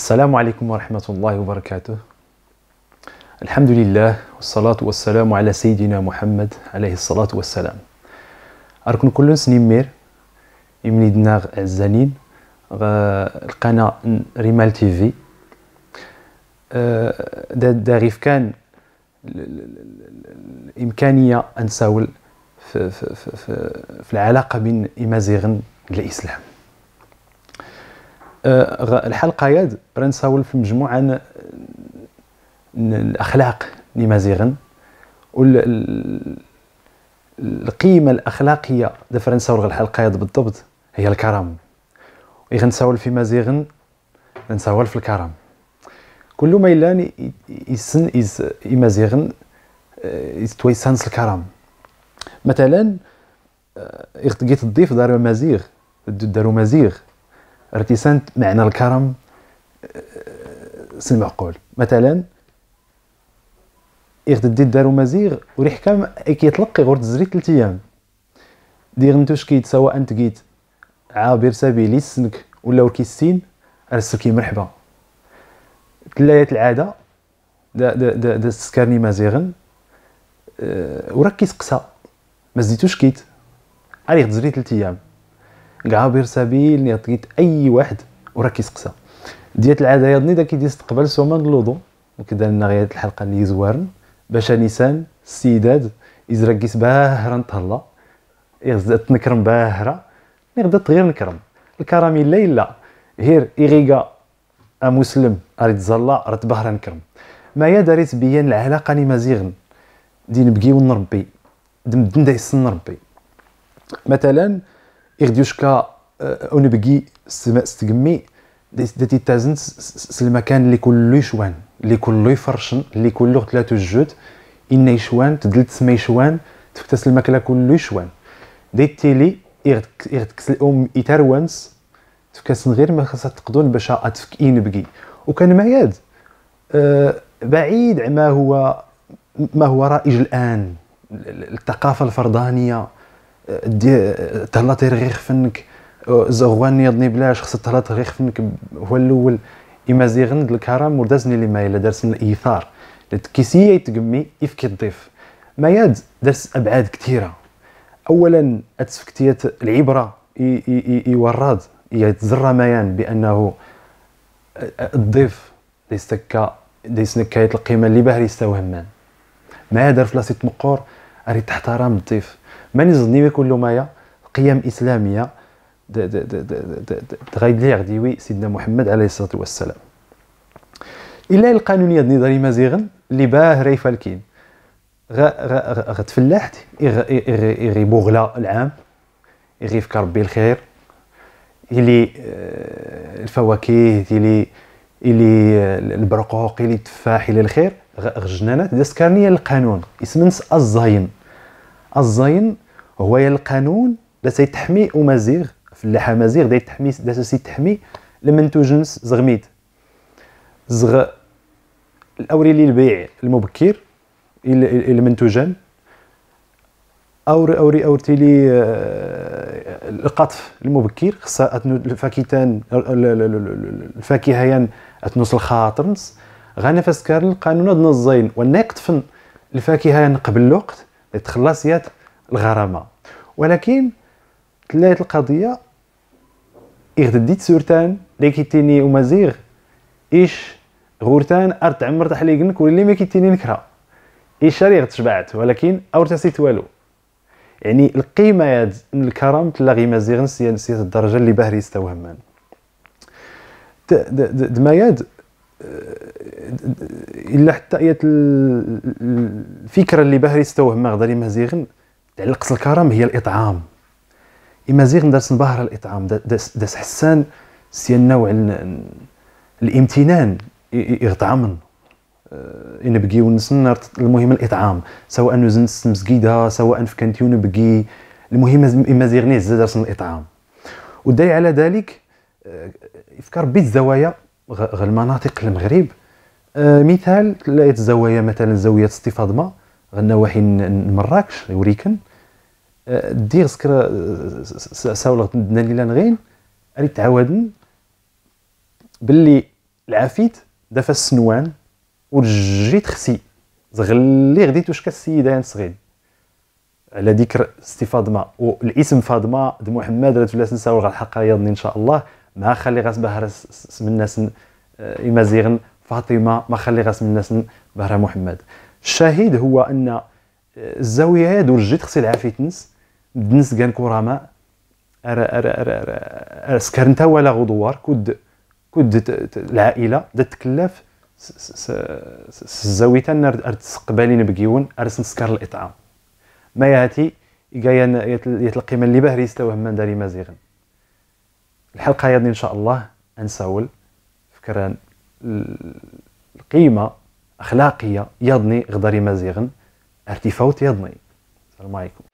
السلام عليكم ورحمة الله وبركاته الحمد لله والصلاة والسلام على سيدنا محمد عليه الصلاة والسلام أركن كل مير إمني دناغ عزانين القناة ريمال تي في أه، دا غيف كان الإمكانية أن نساول في, في, في, في العلاقة بين إمازيغن الإسلام آه، الحلقه ياد رانساول في مجموعه الاخلاق اللي مازيغن القيمه الاخلاقيه دابا نصاول الحلقه ياد بالضبط هي الكرم غنصاول في مازيغن نساول في الكرم كل ما يلان يسن يز آه، يمازيغن يستويسانس الكرم مثلا آه، غتقيت الضيف دار مزيغ دارو مزيغ ارتسانة معنى الكرم سي المعقول مثلا دي دارو مزيغ والحكام كيطلق غير تزري ثلاث ايام ديغنتوش كيت سواء كيت عابر سبيل السنك ولا وركيستين السبكي مرحبا تلايات العاده دا دا دا, دا سكرني مزيغن أه وراك كيسقسى ما زيتوش كيت غير تزري ثلاث ايام كاع سبيل يعطيت اي واحد وراه كيسقسى ديال العاده ضني داك كيدي استقبال سومان اللوضو وكذا لنا غير الحلقه اللي زوارن باش نيسان السيدات يزرق كيس باهرا نتهلا يغدا تنكرم باهرا مي غدا تغير نكرم الكرامي لا هير هير ا مسلم اريد زلا رات بهرا نكرم ما يا داريت بيان العلاقه ني مزيغن دي نبقيو نربي دمدن دايسن نربي مثلا إغديوشكا آه، أونبكي ستقمي داتي تازن المكان اللي كلو يشوان اللي كلو يفرشن اللي كلو ثلاثة جود إن يشوان تدلت سما يشوان تفكتس الماكلة كلو يشوان ديت تيلي إغدكس الأم إتاروانس تفكاسن غير ما خاصها تقدون باش أتفك إنبكي وكان معياد أه بعيد عما هو ما هو رائج الآن الثقافة الفردانية تهلا طير غير خفنك زغواني يضني بلاش خص تهلا غير خفنك هو الاول إما زيغن الكرم وردازني لي مايلا دارس من الإيثار كيسية يتقمي يفكي الضيف ما ياد درس أبعاد كثيرة أولا أتسفكتيات العبرة يوراد يتزرى ميان بأنه الضيف ديستكا ديسنكاية القيمة اللي باه يستوهم مان ما يدار فلاصة مقور اريد تحترم الضيف ماني ظني يكون مايا قيم اسلاميه تغيدلي غديوي سيدنا محمد عليه الصلاه والسلام الا القانونيه النظري مزيغا اللي باه ريف الكين غتفلحت يغي بوغلا العام يغي فكر ربي الخير يلي آه، الفواكه يلي اللي آه، البرقوق يلي التفاح الى الخير غجنانات داس كارنيه القانون اسمنس الزاين الزين هو القانون اللي سيتحمي امازيغ في اللحى مازيغ دا يتحمي دا سيتحمي المنتوجنس زغميت زغ الاوري للبيع المبكر المنتوجان اوري اوري اورتي لي آه، القطف المبكر خصها الفاكهتان الفاكهيان اتنوس الخاطرنس غانا فاسكار القانون الزين ونقطفن الفاكهيان قبل الوقت تخلصيات الغرامه ولكن تلات القضيه ديت سورتان لي كيتيني ومزيغ ايش غورتان ارت عمر تحليقنك ولي ما كيتيني نكره ايش شاري تشبعت ولكن او والو يعني القيمه من الكرم تلا غي مزيغ نسيت الدرجه اللي باهر استوهمان دمياد الا حتى ايات الفكره اللي باهر ما غدا مزيغن تاع يعني الكرم هي الاطعام مزيغن دارس نبهر الاطعام داس حسان سي النوع الامتنان ان آه، ينبقي ونسن المهم الاطعام سواء نزن مسكيده سواء في كانتيون بقي المهم مزيغني زاد الاطعام والدليل على ذلك يفكر آه، بالزوايا المناطق المغرب آه، مثال تلاقي الزوايا مثلا زاويه ستي فاطمه غنواحي مراكش وريكن آه، دير سكر آه، ساول غدنا ليلا نغين اريد تعاودن باللي العفيت دافا السنوان وجيت خسي زغلي غديت واش كالسيده صغير على ذكر ستي فاطمه والاسم فاطمه د محمد ولا تنساو الحقائق ان شاء الله ما خلي غاس بهر الناس آه، إمازيغن فاطمة ما خلي غاس الناس بهر محمد الشاهد هو أن آه، الزاوية هادو رجيت خصي العافية تنس دنس كان كوراما أر أر أر أر سكرنتا ولا غدوار كود كود العائلة دا تكلف الزاوية أر تسقبالي بكيون ارس نسكر الإطعام ما ياتي يتلقي من اللي بهري يستوهم من داري مازيغن الحلقه هذه ان شاء الله انساول فكرا القيمه اخلاقيه يضني غدري مزيغن ارتفاوت يضني السلام عليكم